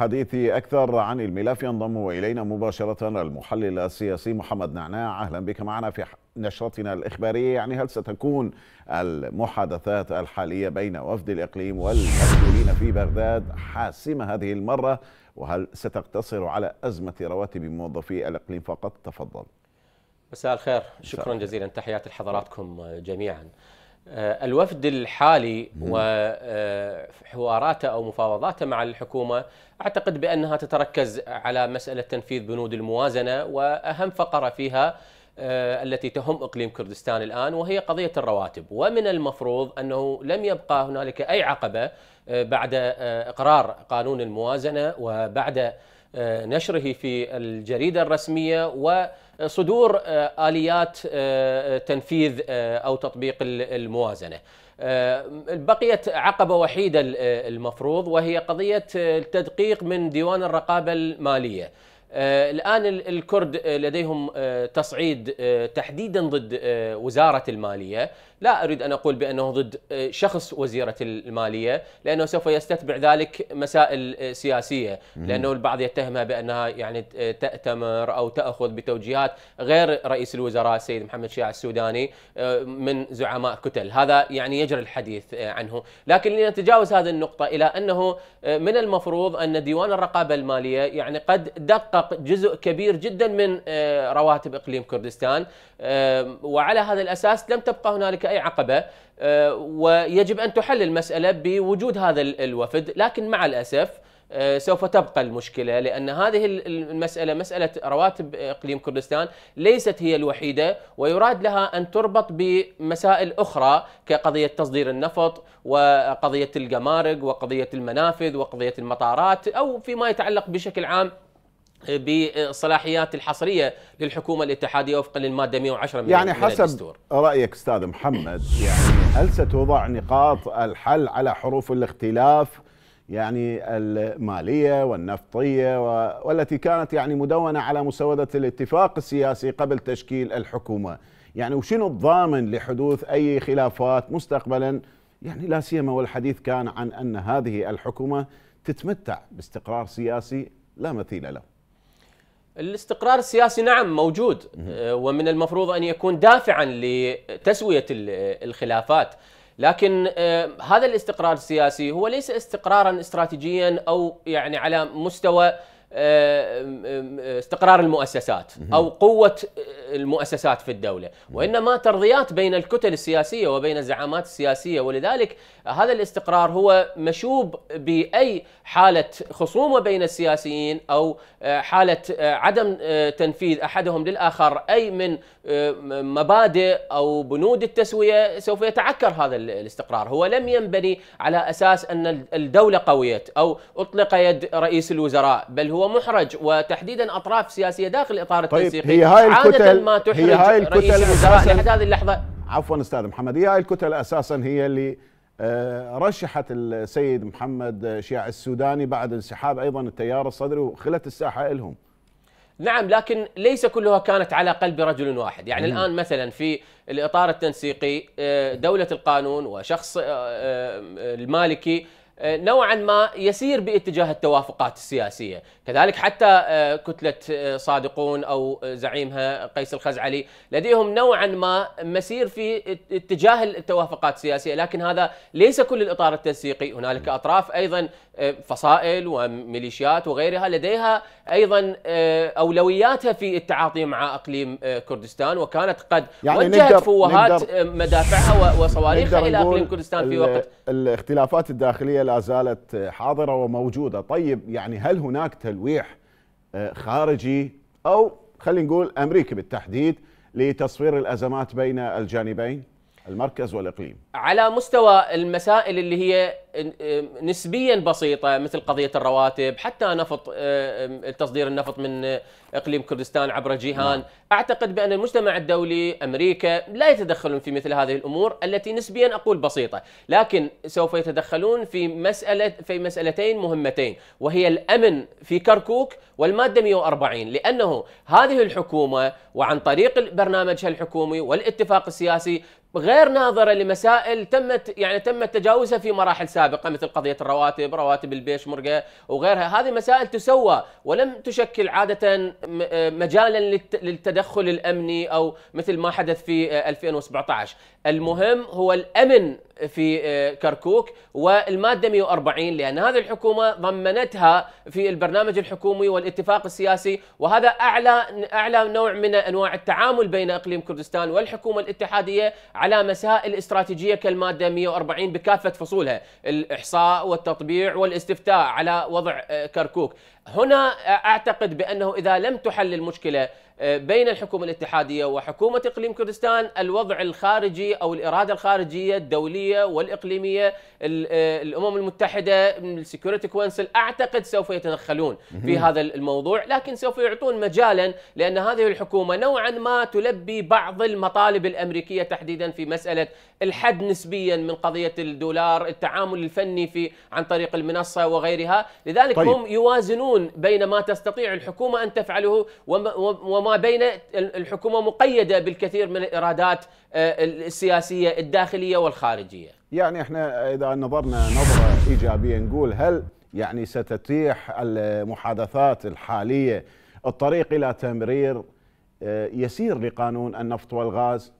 حديث أكثر عن الملف ينضم إلينا مباشرة المحلل السياسي محمد نعناع أهلا بك معنا في نشرتنا الإخبارية يعني هل ستكون المحادثات الحالية بين وفد الإقليم والمسؤولين في بغداد حاسمة هذه المرة وهل ستقتصر على أزمة رواتب موظفي الإقليم فقط تفضل مساء الخير شكرا جزيلا تحياتي لحضراتكم جميعا آه، الوفد الحالي وحواراته آه، او مفاوضاته مع الحكومه اعتقد بانها تتركز على مساله تنفيذ بنود الموازنه واهم فقره فيها آه، التي تهم اقليم كردستان الان وهي قضيه الرواتب، ومن المفروض انه لم يبقى هنالك اي عقبه بعد اقرار قانون الموازنه وبعد نشره في الجريده الرسميه و صدور آه، اليات آه، آه، تنفيذ او تطبيق الموازنه. بقيت عقبه وحيده المفروض وهي قضيه التدقيق من ديوان الرقابه الماليه. آه، الآن الكرد آه، لديهم آه، تصعيد تحديدا ضد وزارة المالية لا أريد أن أقول بأنه ضد شخص وزيرة المالية لأنه سوف يستتبع ذلك مسائل سياسية لأنه البعض يتهمها بأنها يعني تأتمر أو تأخذ بتوجيهات غير رئيس الوزراء السيد محمد شياع السوداني من زعماء كتل هذا يعني يجري الحديث عنه لكن لنتجاوز هذه النقطة إلى أنه من المفروض أن ديوان الرقابة المالية يعني قد دق تحقق جزء كبير جدا من آه، رواتب اقليم كردستان وعلى هذا الاساس لم تبقى هنالك اي عقبه آه، ويجب ان تحل المساله بوجود هذا الوفد لكن مع الاسف آه، سوف تبقى المشكلة لأن هذه المسألة مسألة رواتب إقليم كردستان ليست هي الوحيدة ويراد لها أن تربط بمسائل أخرى كقضية تصدير النفط وقضية الجمارك وقضية المنافذ وقضية المطارات أو فيما يتعلق بشكل عام بالصلاحيات الحصريه للحكومه الاتحاديه وفقا للماده 110 من يعني حسب الدستور. رايك استاذ محمد يعني هل ستوضع نقاط الحل على حروف الاختلاف يعني الماليه والنفطيه والتي كانت يعني مدونه على مسوده الاتفاق السياسي قبل تشكيل الحكومه يعني وشنو الضامن لحدوث اي خلافات مستقبلا يعني لا سيما والحديث كان عن ان هذه الحكومه تتمتع باستقرار سياسي لا مثيل له الاستقرار السياسي نعم موجود آه، ومن المفروض ان يكون دافعا لتسويه الخلافات لكن آه، هذا الاستقرار السياسي هو ليس استقرارا استراتيجيا او يعني على مستوى آه، استقرار المؤسسات او قوه آه، المؤسسات في الدوله، وانما ترضيات بين الكتل السياسيه وبين الزعامات السياسيه ولذلك هذا الاستقرار هو مشوب باي حاله خصومه بين السياسيين او آه، حاله عدم تنفيذ احدهم للاخر اي من مبادئ او بنود التسويه سوف يتعكر هذا الاستقرار، هو لم ينبني على اساس ان الدوله قويت او اطلق يد رئيس الوزراء بل هو هو محرج وتحديدا اطراف سياسيه داخل الاطار التنسيقي طيب هي هاي الكتل عادة ما تحرج هي هاي الكتل رئيس الوزراء لحد هذه اللحظه عفوا استاذ محمد هي هاي الكتل اساسا هي اللي آه، رشحت السيد محمد شيع السوداني بعد انسحاب ايضا التيار الصدري وخلت الساحه لهم نعم لكن ليس كلها كانت على قلب رجل واحد يعني مم. الآن مثلا في الإطار التنسيقي آه، دولة القانون وشخص آه، المالكي آه، نوعا ما يسير باتجاه التوافقات السياسيه، كذلك حتى آه، كتله آه، صادقون او زعيمها قيس الخزعلي لديهم نوعا ما مسير في اتجاه التوافقات السياسيه، لكن هذا ليس كل الاطار التنسيقي، هنالك اطراف ايضا فصائل وميليشيات وغيرها لديها ايضا اولوياتها في التعاطي مع اقليم كردستان وكانت قد يعني وجهت نقدر فوهات نقدر مدافعها وصواريخها الى اقليم كردستان في وقت الاختلافات الداخليه لا زالت حاضرة وموجودة طيب يعني هل هناك تلويح آه، خارجي أو خلينا نقول أمريكي بالتحديد لتصوير الأزمات بين الجانبين المركز والاقليم على مستوى المسائل اللي هي نسبيا بسيطه مثل قضيه الرواتب حتى نفط تصدير النفط من اقليم كردستان عبر جيهان نعم. اعتقد بان المجتمع الدولي امريكا لا يتدخلون في مثل هذه الامور التي نسبيا اقول بسيطه لكن سوف يتدخلون في مساله في مسالتين مهمتين وهي الامن في كركوك والماده 140 لانه هذه الحكومه وعن طريق برنامجها الحكومي والاتفاق السياسي غير ناظره لمسائل تمت يعني تم تجاوزها في مراحل سابقه مثل قضيه الرواتب، رواتب مرقه وغيرها، هذه مسائل تسوى ولم تشكل عاده آه، مجالا للتدخل الامني او مثل ما حدث في 2017، آه، المهم هو الامن في آه، كركوك والماده 140 لان هذه الحكومه ضمنتها في البرنامج الحكومي والاتفاق السياسي وهذا اعلى اعلى نوع من انواع التعامل بين اقليم كردستان والحكومه الاتحاديه على مسائل استراتيجيه كالماده 140 بكافه فصولها الاحصاء والتطبيع والاستفتاء على وضع آه، كركوك هنا اعتقد بانه اذا لم تحل المشكله آه، بين الحكومة الاتحادية وحكومة إقليم كردستان الوضع الخارجي أو الإرادة الخارجية الدولية والإقليمية آه، الأمم المتحدة السكيورتي كونسل أعتقد سوف يتدخلون في هذا الموضوع لكن سوف يعطون مجالا لأن هذه الحكومة نوعا ما تلبي بعض المطالب الأمريكية تحديدا في مسألة الحد نسبيا من قضية الدولار التعامل الفني في عن طريق المنصة وغيرها لذلك طيب. هم يوازنون بين ما تستطيع الحكومة أن تفعله وما بين الحكومة مقيدة بالكثير من الإرادات آه، السياسية الداخلية والخارجية يعني احنا إذا نظرنا نظرة إيجابية نقول هل يعني ستتيح المحادثات الحالية الطريق إلى تمرير آه، يسير لقانون النفط والغاز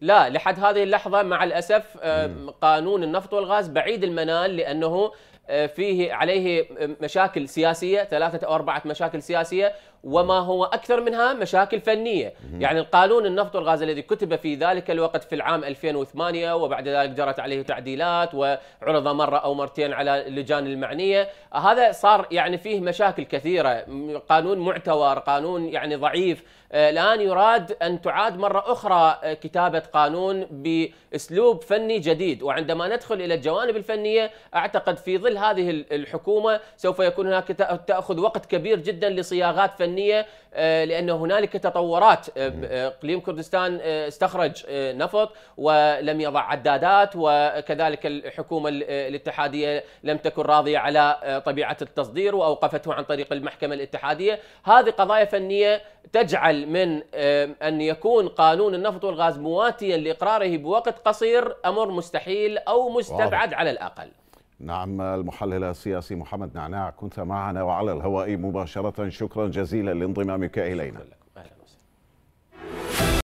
لا لحد هذه اللحظة مع الأسف آه، قانون النفط والغاز بعيد المنال لأنه فيه عليه مشاكل سياسية ثلاثة أو أربعة مشاكل سياسية وما هو أكثر منها مشاكل فنية يعني القانون النفط والغاز الذي كتب في ذلك الوقت في العام 2008 وبعد ذلك جرت عليه تعديلات وعرض مرة أو مرتين على اللجان المعنية هذا صار يعني فيه مشاكل كثيرة قانون معتور قانون يعني ضعيف آه، الآن يراد أن تعاد مرة أخرى آه، كتابة قانون بأسلوب فني جديد وعندما ندخل إلى الجوانب الفنية أعتقد في ظل هذه الحكومة سوف يكون هناك تأخذ وقت كبير جدا لصياغات فنية الفنيه آه، لان هنالك تطورات آه، آه، اقليم كردستان استخرج نفط ولم يضع عدادات وكذلك الحكومه الاتحاديه لم تكن راضيه على طبيعه التصدير واوقفته عن طريق المحكمه الاتحاديه، هذه قضايا فنيه تجعل من ان يكون قانون النفط والغاز مواتيا لاقراره بوقت قصير امر مستحيل او مستبعد على الاقل. نعم المحلل السياسي محمد نعناع كنت معنا وعلى الهواء مباشرة شكرا جزيلا لانضمامك إلينا